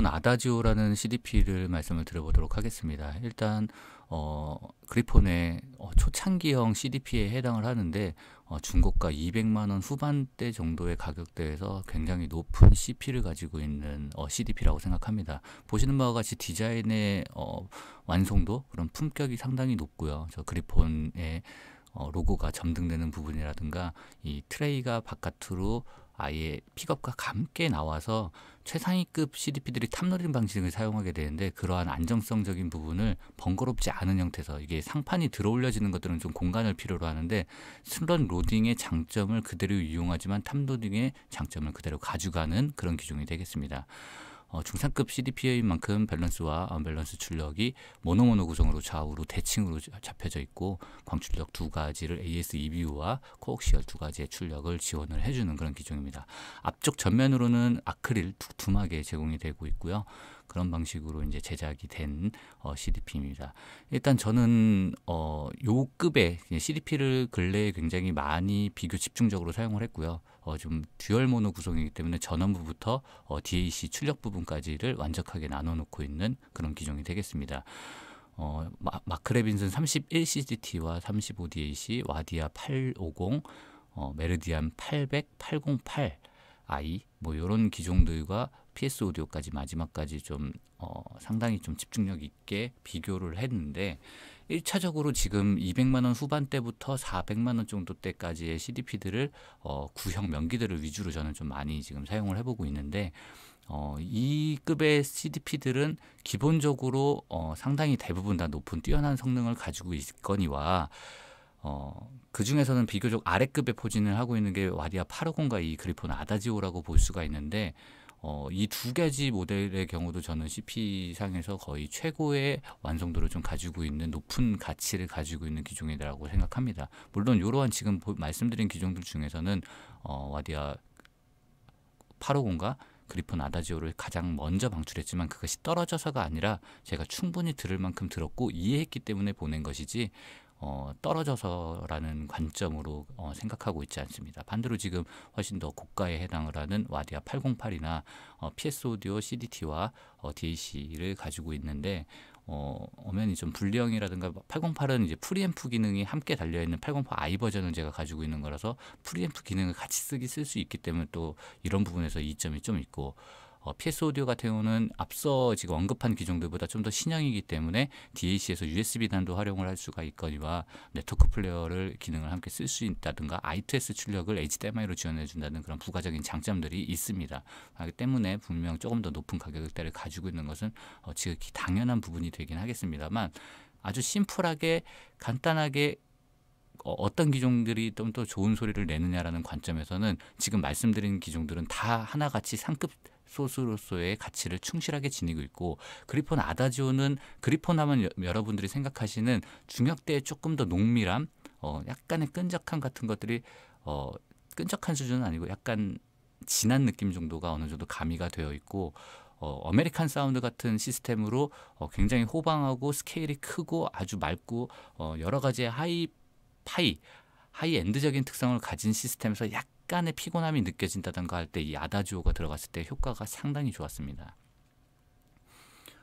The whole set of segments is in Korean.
번 아다지오라는 CDP를 말씀을 드려보도록 하겠습니다. 일단 어, 그리폰의 어, 초창기형 CDP에 해당을 하는데 어, 중고가 200만 원 후반대 정도의 가격대에서 굉장히 높은 CP를 가지고 있는 어, CDP라고 생각합니다. 보시는 바와 같이 디자인의 어, 완성도 그런 품격이 상당히 높고요. 저 그리폰의 어, 로고가 점등되는 부분이라든가 이 트레이가 바깥으로 아예 픽업과 함께 나와서 최상위급 CDP들이 탑노링 방식을 사용하게 되는데 그러한 안정성적인 부분을 번거롭지 않은 형태에서 이게 상판이 들어올려지는 것들은 좀 공간을 필요로 하는데 슬롯 로딩의 장점을 그대로 이용하지만 탑로딩의 장점을 그대로 가져가는 그런 기종이 되겠습니다. 어, 중산급 CDPO인 만큼 밸런스와 언밸런스 어, 출력이 모노모노 구성으로 좌우로 대칭으로 잡혀져 있고 광출력 두 가지를 AS EBU와 코옥시얼두 가지의 출력을 지원을 해주는 그런 기종입니다. 앞쪽 전면으로는 아크릴 두툼하게 제공이 되고 있고요. 그런 방식으로 이제 제작이 된 어, CDP입니다. 일단 저는 어, 요 급의 CDP를 근래에 굉장히 많이 비교 집중적으로 사용을 했고요. 어, 좀 듀얼 모노 구성이기 때문에 전원부부터 어, DAC 출력 부분까지를 완벽하게 나눠 놓고 있는 그런 기종이 되겠습니다. 어, 마크 레빈슨 31CGT와 35DAC, 와디아 850, 어, 메르디안 800, 808 아이 뭐요런 기종들과 PS 오디오까지 마지막까지 좀 어, 상당히 좀 집중력 있게 비교를 했는데 1차적으로 지금 200만 원 후반대부터 400만 원 정도 때까지의 c d 피들을 어, 구형 명기들을 위주로 저는 좀 많이 지금 사용을 해보고 있는데 어, 이 급의 c d 피들은 기본적으로 어, 상당히 대부분 다 높은 뛰어난 성능을 가지고 있거니와 어, 그 중에서는 비교적 아래급의 포진을 하고 있는 게 와디아 파르곤과 이 그리폰 아다지오라고 볼 수가 있는데 어, 이두 가지 모델의 경우도 저는 CP상에서 거의 최고의 완성도를 좀 가지고 있는 높은 가치를 가지고 있는 기종이라고 생각합니다. 물론 이러한 지금 보, 말씀드린 기종들 중에서는 어, 와디아 파로곤과 그리폰 아다지오를 가장 먼저 방출했지만 그것이 떨어져서가 아니라 제가 충분히 들을 만큼 들었고 이해했기 때문에 보낸 것이지 어, 떨어져서라는 관점으로 어, 생각하고 있지 않습니다. 반대로 지금 훨씬 더 고가에 해당을 하는 와디아 808이나 어, PS 오디오 CDT와 어, DAC를 가지고 있는데 어, 엄연히 좀 불량이라든가 808은 이제 프리앰프 기능이 함께 달려있는 808i 버전을 제가 가지고 있는 거라서 프리앰프 기능을 같이 쓰기 쓸 수 있기 때문에 또 이런 부분에서 이점이 좀 있고 어, PS 오디오 같은 경우는 앞서 지금 언급한 기종들보다좀 더 신형이기 때문에 DAC에서 USB 단도 활용을 할 수가 있거니와 네트워크 플레이어를 기능을 함께 쓸 수 있다든가 I2S 출력을 HDMI로 지원해 준다는 그런 부가적인 장점들이 있습니다. 하기 때문에 분명 조금 더 높은 가격대를 가지고 있는 것은 어, 지극히 당연한 부분이 되긴 하겠습니다만 아주 심플하게 간단하게 어, 떤 기종들이 좀 더 좋은 소리를 내느냐라는 관점에서는 지금 말씀드린 기종들은 다 하나같이 상급 소스로서의 가치를 충실하게 지니고 있고 그리폰 아다지오는 그리폰 하면 여, 러분들이 생각하시는 중역대에 조금 더 농밀함 어, 약간의 끈적함 같은 것들이 어, 끈적한 수준은 아니고 약간 진한 느낌 정도가 어느 정도 가미가 되어 있고 어, 아메리칸 사운드 같은 시스템으로 어, 굉장히 호방하고 스케일이 크고 아주 맑고 어, 여러 가지의 하이 파이 하이엔드적인 특성을 가진 시스템에서 약간 약간의 피곤함이 느껴진다던가 할 때 이아다지오가 들어갔을 때 효과가 상당히 좋았습니다.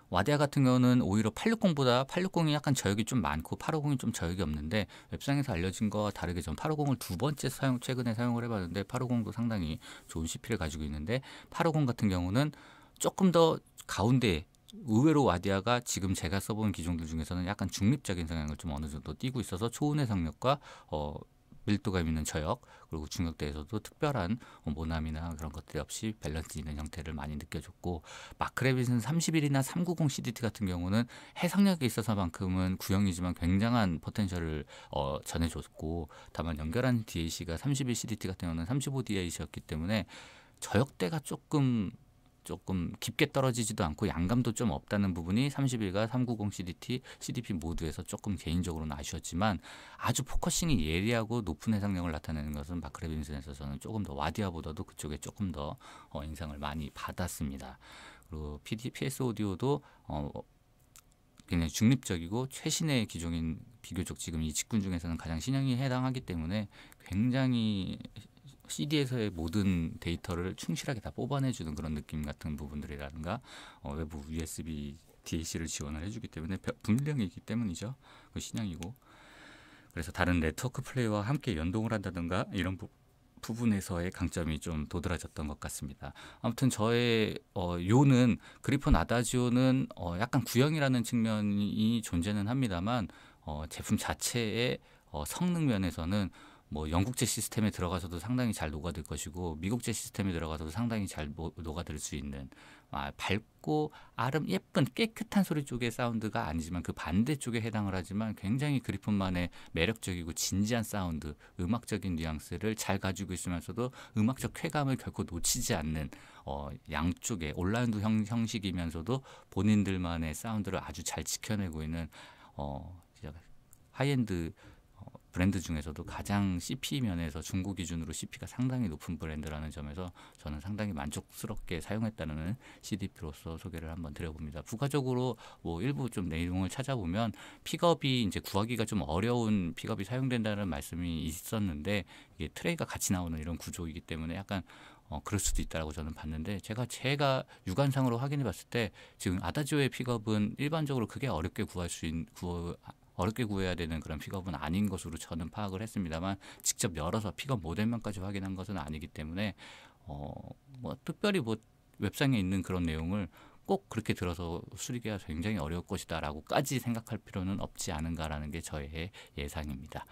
와디아 같은 경우는 오히려 860보다 860이 약간 저역이 좀 많고 850이 좀 저역이 없는데 웹상에서 알려진 거와 다르게 전 850을 두 번째 사용 최근에 사용을 해봤는데 850도 상당히 좋은 CP를 가지고 있는데 850 같은 경우는 조금 더 가운데 의외로 와디아가 지금 제가 써본 기종들 중에서는 약간 중립적인 성향을 좀 어느 정도 띄고 있어서 초음의 성력과 어, 밀도감 있는 저역 그리고 중역대에서도 특별한 모남이나 그런 것들이 없이 밸런스 있는 형태를 많이 느껴졌고 마크레빗은 31이나 390 CDT 같은 경우는 해상력에 있어서만큼은 구형이지만 굉장한 포텐셜을 어, 전해줬고 다만 연결한 DAC가 31 CDT 같은 경우는 35 DAC였기 때문에 저역대가 조금 조금 깊게 떨어지지도 않고 양감도 좀 없다는 부분이 31과 390 CDT, CDP 모두에서 조금 개인적으로는 아쉬웠지만 아주 포커싱이 예리하고 높은 해상력을 나타내는 것은 마크레 빈슨에서는 조금 더 와디아보다도 그쪽에 조금 더 어, 인상을 많이 받았습니다. 그리고 PD, PS 오디오도 어, 굉장히 중립적이고 최신의 기종인 비교적 지금 이 직군 중에서는 가장 신형이 해당하기 때문에 굉장히 CD에서의 모든 데이터를 충실하게 다 뽑아내주는 그런 느낌 같은 부분들이라든가 어, 외부 USB DAC를 지원을 해주기 때문에 분량이기 때문이죠. 그 신형이고 그래서 다른 네트워크 플레이와 함께 연동을 한다든가 이런 부, 부분에서의 강점이 좀 도드라졌던 것 같습니다. 아무튼 저의 어, 요는 그리폰 아다지오는 어, 약간 구형이라는 측면이 존재는 합니다만 어, 제품 자체의 어, 성능 면에서는 뭐 영국제 시스템에 들어가서도 상당히 잘 녹아들 것이고 미국제 시스템에 들어가서도 상당히 잘 녹아들 수 있는 아, 밝고 아름 예쁜 깨끗한 소리 쪽의 사운드가 아니지만 그 반대쪽에 해당을 하지만 굉장히 그리폰만의 매력적이고 진지한 사운드 음악적인 뉘앙스를 잘 가지고 있으면서도 음악적 쾌감을 결코 놓치지 않는 어, 양쪽의 온라인드 형, 형식이면서도 본인들만의 사운드를 아주 잘 지켜내고 있는 어, 하이엔드 브랜드 중에서도 가장 CP 면에서 중고 기준으로 CP가 상당히 높은 브랜드라는 점에서 저는 상당히 만족스럽게 사용했다는 CDP로서 소개를 한번 드려봅니다. 부가적으로 뭐 일부 좀 내용을 찾아보면 픽업이 이제 구하기가 좀 어려운 픽업이 사용된다는 말씀이 있었는데 이게 트레이가 같이 나오는 이런 구조이기 때문에 약간 어, 그럴 수도 있다라고 저는 봤는데 제가 제가 육안상으로 확인해 봤을 때 지금 아다지오의 픽업은 일반적으로 그게 어렵게 구할 수 있, 구 어렵게 구해야 되는 그런 픽업은 아닌 것으로 저는 파악을 했습니다만 직접 열어서 픽업 모델명까지 확인한 것은 아니기 때문에 어, 뭐 특별히 뭐 웹상에 있는 그런 내용을 꼭 그렇게 들어서 수리기가 굉장히 어려울 것이다라고까지 생각할 필요는 없지 않은가라는 게 저의 예상입니다.